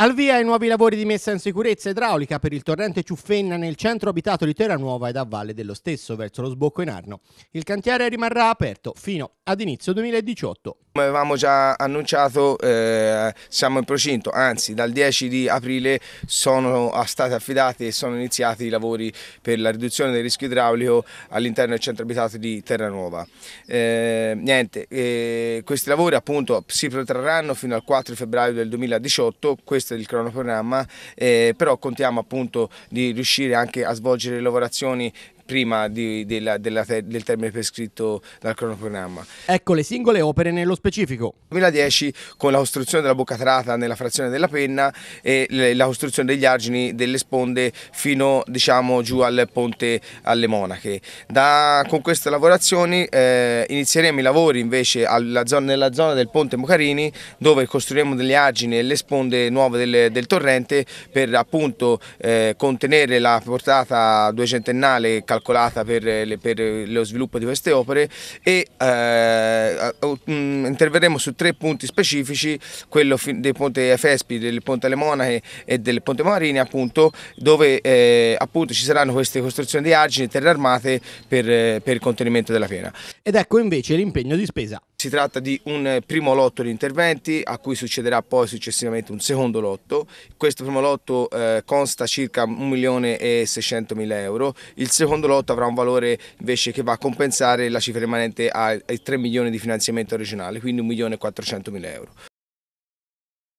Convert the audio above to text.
Al via i nuovi lavori di messa in sicurezza idraulica per il torrente Ciuffenna nel centro abitato di Terranuova ed a valle dello stesso verso lo sbocco in Arno. Il cantiere rimarrà aperto fino ad inizio 2018. Come avevamo già annunciato eh, siamo in procinto, anzi dal 10 di aprile sono state affidate e sono iniziati i lavori per la riduzione del rischio idraulico all'interno del centro abitato di Terranuova. Eh, niente, eh, questi lavori appunto si protrarranno fino al 4 febbraio del 2018, questo è il cronoprogramma, eh, però contiamo appunto di riuscire anche a svolgere lavorazioni prima di, della, della, del termine prescritto dal cronoprogramma. Ecco le singole opere nello specifico. 2010 con la costruzione della bocca boccatrata nella frazione della penna e la costruzione degli argini delle sponde fino diciamo, giù al ponte alle monache. Da, con queste lavorazioni eh, inizieremo i lavori invece zona, nella zona del ponte Mocarini dove costruiremo degli argini e le sponde nuove del, del torrente per appunto eh, contenere la portata duecentennale calcolata calcolata per, le, per lo sviluppo di queste opere e eh, mm, interverremo su tre punti specifici, quello del ponte Fespi, del ponte Le Monache e del ponte Marini appunto, dove eh, appunto ci saranno queste costruzioni di argini e terre armate per, per il contenimento della pena. Ed ecco invece l'impegno di spesa si tratta di un primo lotto di interventi a cui succederà poi successivamente un secondo lotto. Questo primo lotto eh, consta circa 1 milione e 600 mila euro, il secondo lotto avrà un valore invece che va a compensare la cifra rimanente ai, 3 milioni di finanziamento regionale, quindi 1 milione e 400 mila euro.